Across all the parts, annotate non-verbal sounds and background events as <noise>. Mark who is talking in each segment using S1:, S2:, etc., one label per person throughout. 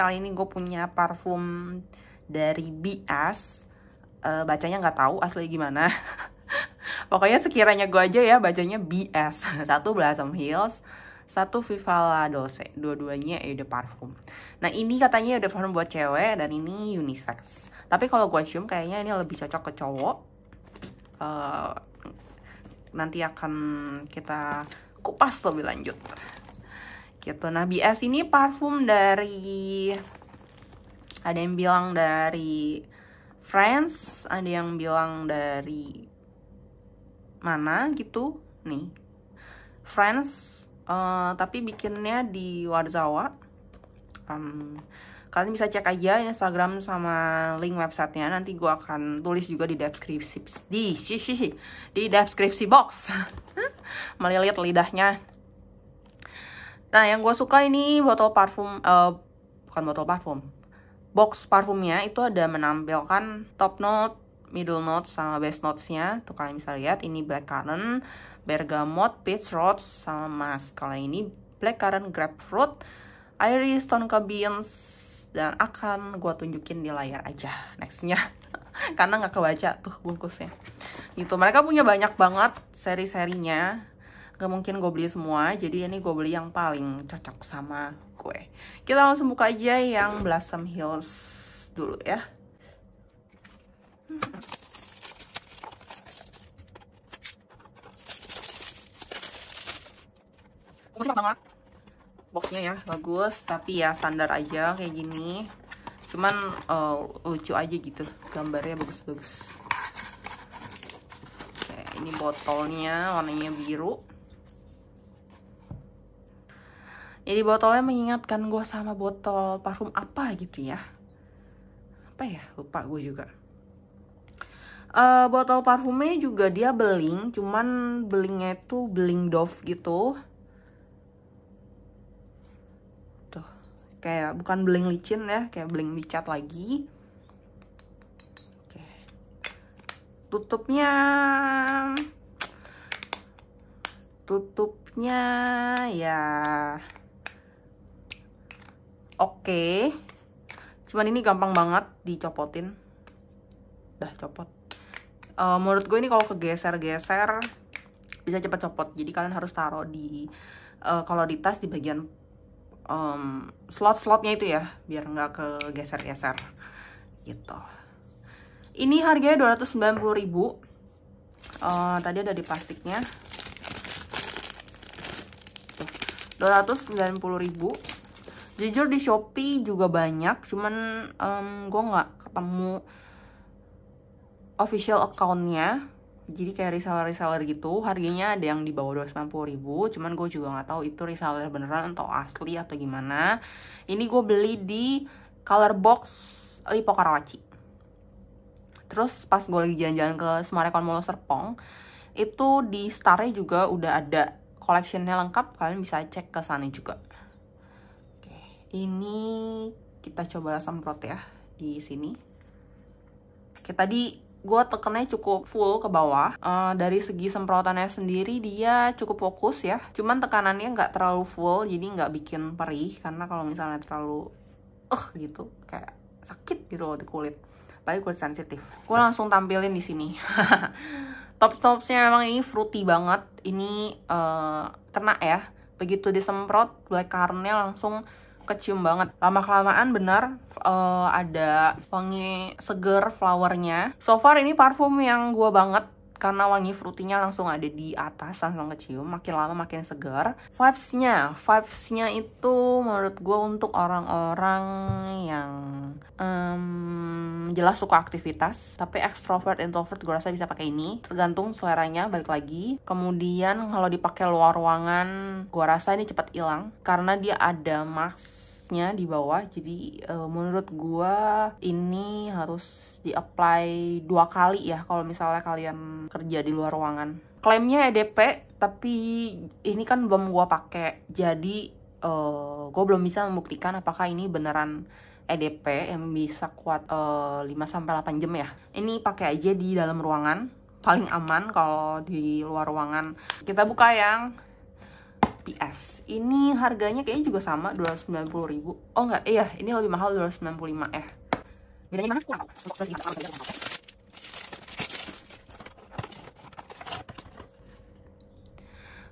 S1: kali ini gue punya parfum dari Bias uh, bacanya nggak tahu asli gimana <laughs> pokoknya sekiranya gue aja ya bacanya BS <laughs> satu Blossom Hills satu Vivala Dolce dua-duanya ya udah Parfum nah ini katanya udah Parfum buat cewek dan ini unisex tapi kalau gue cium kayaknya ini lebih cocok ke cowok uh, nanti akan kita kupas lebih lanjut gitu nah BS ini parfum dari ada yang bilang dari France ada yang bilang dari mana gitu nih France uh, tapi bikinnya di Warzawa um, kalian bisa cek aja Instagram sama link websitenya nanti gue akan tulis juga di deskripsi di di deskripsi box <laughs> melilit lidahnya Nah, yang gue suka ini botol parfum, uh, bukan botol parfum, box parfumnya itu ada menampilkan top note, middle note, sama base notesnya. Tuh kalian bisa lihat, ini black currant, bergamot, peach rose, sama musk. Kalau ini black currant, grapefruit, iris, tonka beans, dan akan gue tunjukin di layar aja nextnya <laughs> karena nggak kebaca tuh bungkusnya gitu mereka punya banyak banget seri-serinya gak mungkin gue beli semua jadi ini gue beli yang paling cocok sama gue kita langsung buka aja yang Blossom Hills dulu ya bagus boxnya ya bagus tapi ya standar aja kayak gini cuman uh, lucu aja gitu gambarnya bagus-bagus ini botolnya warnanya biru Jadi botolnya mengingatkan gue sama botol parfum apa gitu ya. Apa ya? Lupa gue juga. Uh, botol parfumnya juga dia beling, cuman belingnya itu beling Dove gitu. Tuh, kayak bukan beling licin ya, kayak beling dicat lagi. Oke. Tutupnya tutupnya ya oke okay. cuman ini gampang banget dicopotin dah copot uh, menurut gue ini kalau kegeser-geser bisa cepat copot jadi kalian harus taruh di uh, kalau di tas di bagian um, slot-slotnya itu ya biar nggak kegeser-geser gitu ini harganya 290 ribu uh, tadi ada di plastiknya 290.000 290 ribu jujur di Shopee juga banyak cuman um, gue nggak ketemu official accountnya jadi kayak reseller-reseller gitu harganya ada yang di bawah 290 ribu cuman gue juga nggak tahu itu reseller beneran atau asli atau gimana ini gue beli di color box Lipo Karawaci terus pas gue lagi jalan-jalan ke Semarang Mall Serpong itu di Starnya juga udah ada collectionnya lengkap kalian bisa cek ke sana juga ini kita coba semprot ya di sini. Oke, tadi gue tekennya cukup full ke bawah. Uh, dari segi semprotannya sendiri dia cukup fokus ya. Cuman tekanannya nggak terlalu full, jadi nggak bikin perih. Karena kalau misalnya terlalu eh uh, gitu, kayak sakit gitu loh di kulit. Tapi kulit sensitif. Gue langsung tampilin di sini. <laughs> Top-topsnya memang ini fruity banget. Ini uh, kena ya. Begitu disemprot, black currantnya langsung kecium banget lama kelamaan benar uh, eh, ada wangi seger flowernya so far ini parfum yang gue banget karena wangi frutinya langsung ada di atas langsung kecium makin lama makin segar vibesnya vibesnya itu menurut gue untuk orang-orang yang um, jelas suka aktivitas tapi extrovert introvert gue rasa bisa pakai ini tergantung suaranya balik lagi kemudian kalau dipakai luar ruangan gue rasa ini cepat hilang karena dia ada max di bawah jadi uh, menurut gue ini harus di apply dua kali ya kalau misalnya kalian kerja di luar ruangan klaimnya EDP tapi ini kan belum gue pakai jadi uh, eh, gue belum bisa membuktikan apakah ini beneran EDP yang bisa kuat uh, 5 8 jam ya. Ini pakai aja di dalam ruangan, paling aman kalau di luar ruangan. Kita buka yang PS. Ini harganya kayaknya juga sama 290.000. Oh enggak, iya, ini lebih mahal 295 ya eh. Bedanya mana? Kurang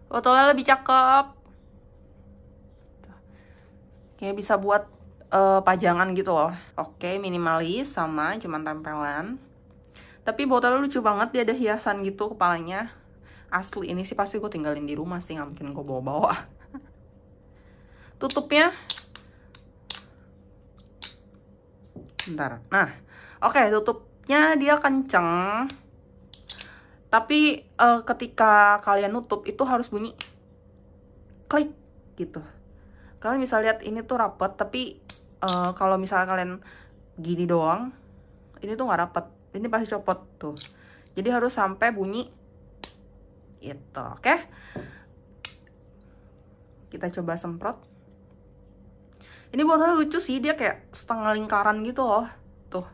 S1: Botolnya lebih cakep. Kayaknya bisa buat uh, pajangan gitu loh. Oke, minimalis sama cuman tempelan. Tapi botolnya lucu banget, dia ada hiasan gitu kepalanya. Asli ini sih pasti gue tinggalin di rumah sih, nggak mungkin gue bawa-bawa. <laughs> Tutupnya. Bentar. Nah, oke okay, tutupnya dia kenceng. Tapi uh, ketika kalian nutup itu harus bunyi klik gitu kalian bisa lihat ini tuh rapet tapi uh, kalau misalnya kalian gini doang ini tuh nggak rapet ini pasti copot tuh jadi harus sampai bunyi itu oke okay? kita coba semprot ini botolnya lucu sih dia kayak setengah lingkaran gitu loh tuh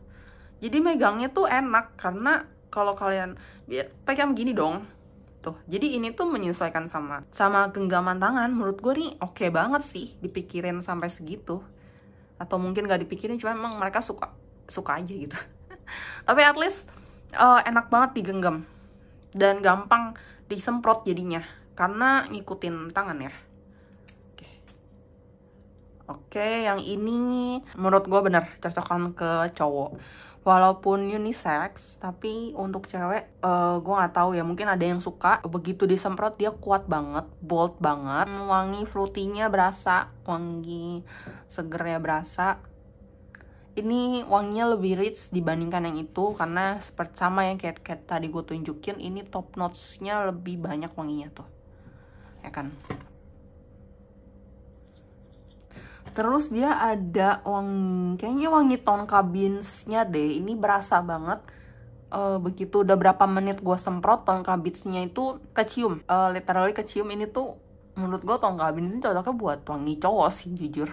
S1: jadi megangnya tuh enak karena kalau kalian pegang gini dong tuh jadi ini tuh menyesuaikan sama sama genggaman tangan menurut gue nih oke okay banget sih dipikirin sampai segitu atau mungkin gak dipikirin cuma emang mereka suka suka aja gitu <laughs> tapi at least uh, enak banget digenggam dan gampang disemprot jadinya karena ngikutin tangan ya oke okay. okay, yang ini menurut gue bener cocokan ke cowok walaupun unisex tapi untuk cewek uh, eh, gue nggak tahu ya mungkin ada yang suka begitu disemprot dia kuat banget bold banget hmm. wangi fruitinya berasa wangi segernya berasa ini wanginya lebih rich dibandingkan yang itu karena seperti sama yang kayak, cat tadi gue tunjukin ini top notes-nya lebih banyak wanginya tuh ya kan Terus dia ada wangi, kayaknya wangi ton kabinsnya deh. Ini berasa banget. Uh, begitu udah berapa menit gue semprot ton kabinsnya itu kecium. Uh, literally kecium ini tuh menurut gue ton kabins ini cocoknya buat wangi cowok sih jujur.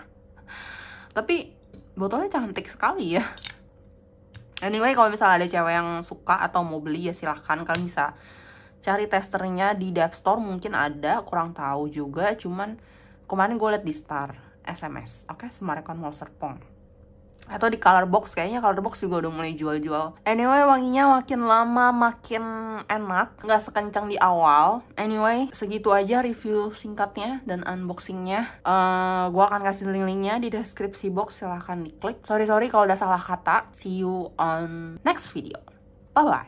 S1: Tapi botolnya cantik sekali ya. Anyway kalau misalnya ada cewek yang suka atau mau beli ya silahkan kalian bisa cari testernya di dapstore mungkin ada kurang tahu juga cuman kemarin gue liat di Star SMS. Oke, okay? rekon mau Serpong. Atau di color box, kayaknya color box juga udah mulai jual-jual. Anyway, wanginya makin lama makin enak, nggak sekencang di awal. Anyway, segitu aja review singkatnya dan unboxingnya. Uh, gua akan kasih link-linknya di deskripsi box, silahkan diklik. Sorry-sorry kalau udah salah kata. See you on next video. Bye-bye.